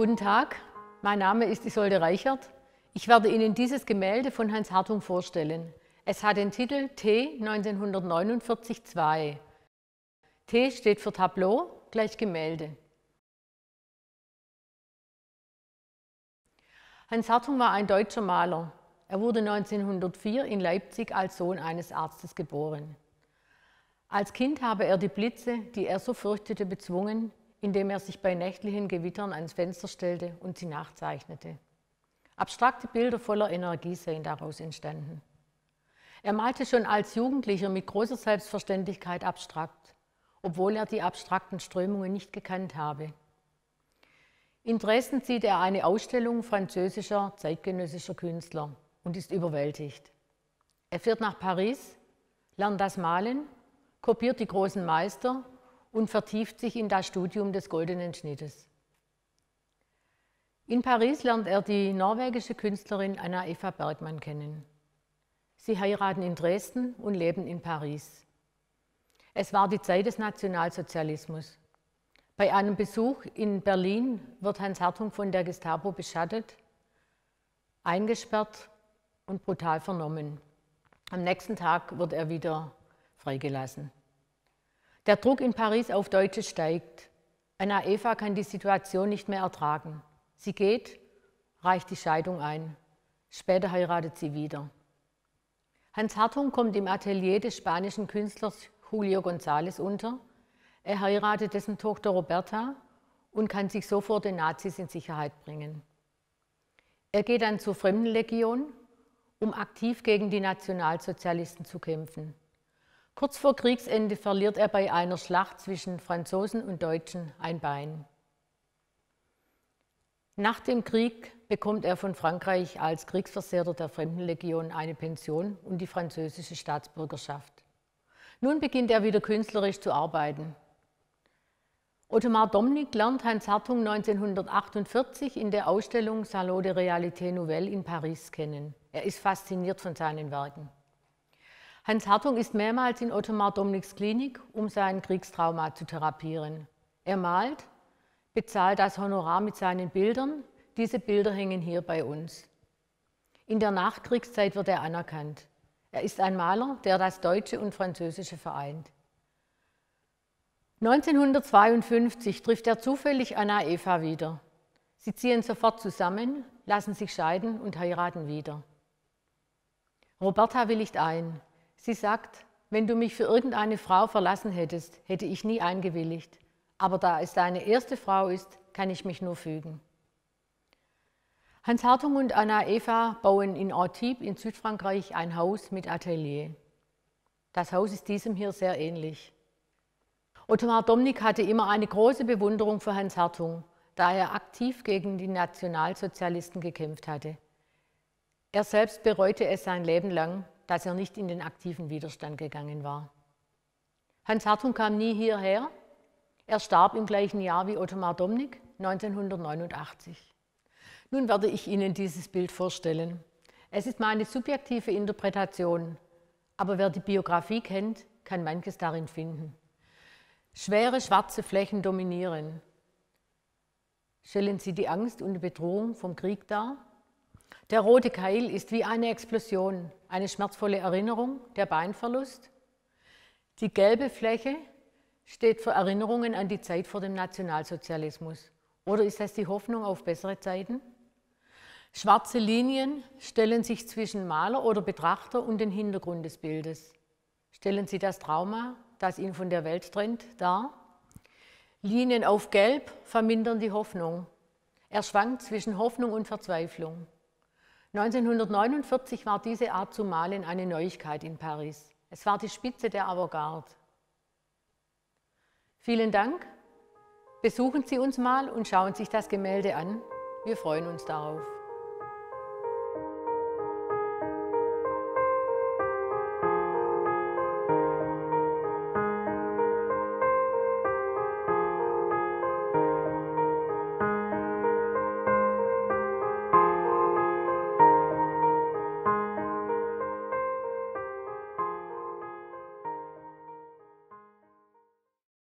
Guten Tag, mein Name ist Isolde Reichert. Ich werde Ihnen dieses Gemälde von Hans Hartung vorstellen. Es hat den Titel T 1949-2. T steht für Tableau gleich Gemälde. Hans Hartung war ein deutscher Maler. Er wurde 1904 in Leipzig als Sohn eines Arztes geboren. Als Kind habe er die Blitze, die er so fürchtete, bezwungen, indem er sich bei nächtlichen Gewittern ans Fenster stellte und sie nachzeichnete. Abstrakte Bilder voller Energie seien daraus entstanden. Er malte schon als Jugendlicher mit großer Selbstverständlichkeit abstrakt, obwohl er die abstrakten Strömungen nicht gekannt habe. In Dresden sieht er eine Ausstellung französischer zeitgenössischer Künstler und ist überwältigt. Er fährt nach Paris, lernt das Malen, kopiert die großen Meister und vertieft sich in das Studium des goldenen Schnittes. In Paris lernt er die norwegische Künstlerin Anna Eva Bergmann kennen. Sie heiraten in Dresden und leben in Paris. Es war die Zeit des Nationalsozialismus. Bei einem Besuch in Berlin wird Hans Hartung von der Gestapo beschattet, eingesperrt und brutal vernommen. Am nächsten Tag wird er wieder freigelassen. Der Druck in Paris auf Deutsche steigt. Anna Eva kann die Situation nicht mehr ertragen. Sie geht, reicht die Scheidung ein. Später heiratet sie wieder. Hans Hartung kommt im Atelier des spanischen Künstlers Julio González unter. Er heiratet dessen Tochter Roberta und kann sich sofort den Nazis in Sicherheit bringen. Er geht dann zur Fremdenlegion, um aktiv gegen die Nationalsozialisten zu kämpfen. Kurz vor Kriegsende verliert er bei einer Schlacht zwischen Franzosen und Deutschen ein Bein. Nach dem Krieg bekommt er von Frankreich als Kriegsversehrter der Fremdenlegion eine Pension und die französische Staatsbürgerschaft. Nun beginnt er wieder künstlerisch zu arbeiten. Ottomar Domnik lernt Hans Hartung 1948 in der Ausstellung Salon de Réalité Nouvelle in Paris kennen. Er ist fasziniert von seinen Werken. Hans Hartung ist mehrmals in Ottomar Domniks Klinik, um sein Kriegstrauma zu therapieren. Er malt, bezahlt das Honorar mit seinen Bildern. Diese Bilder hängen hier bei uns. In der Nachkriegszeit wird er anerkannt. Er ist ein Maler, der das Deutsche und Französische vereint. 1952 trifft er zufällig Anna Eva wieder. Sie ziehen sofort zusammen, lassen sich scheiden und heiraten wieder. Roberta willigt ein. Sie sagt, wenn du mich für irgendeine Frau verlassen hättest, hätte ich nie eingewilligt. Aber da es deine erste Frau ist, kann ich mich nur fügen. Hans Hartung und Anna Eva bauen in Antibes in Südfrankreich ein Haus mit Atelier. Das Haus ist diesem hier sehr ähnlich. Ottomar Domnick hatte immer eine große Bewunderung für Hans Hartung, da er aktiv gegen die Nationalsozialisten gekämpft hatte. Er selbst bereute es sein Leben lang, dass er nicht in den aktiven Widerstand gegangen war. Hans Hartung kam nie hierher. Er starb im gleichen Jahr wie Ottomar Domnick 1989. Nun werde ich Ihnen dieses Bild vorstellen. Es ist meine subjektive Interpretation, aber wer die Biografie kennt, kann manches darin finden. Schwere schwarze Flächen dominieren. Stellen Sie die Angst und die Bedrohung vom Krieg dar der rote Keil ist wie eine Explosion, eine schmerzvolle Erinnerung, der Beinverlust. Die gelbe Fläche steht für Erinnerungen an die Zeit vor dem Nationalsozialismus. Oder ist das die Hoffnung auf bessere Zeiten? Schwarze Linien stellen sich zwischen Maler oder Betrachter und den Hintergrund des Bildes. Stellen sie das Trauma, das ihn von der Welt trennt, dar? Linien auf Gelb vermindern die Hoffnung. Er schwankt zwischen Hoffnung und Verzweiflung. 1949 war diese Art zu malen eine Neuigkeit in Paris. Es war die Spitze der Avantgarde. Vielen Dank. Besuchen Sie uns mal und schauen sich das Gemälde an. Wir freuen uns darauf.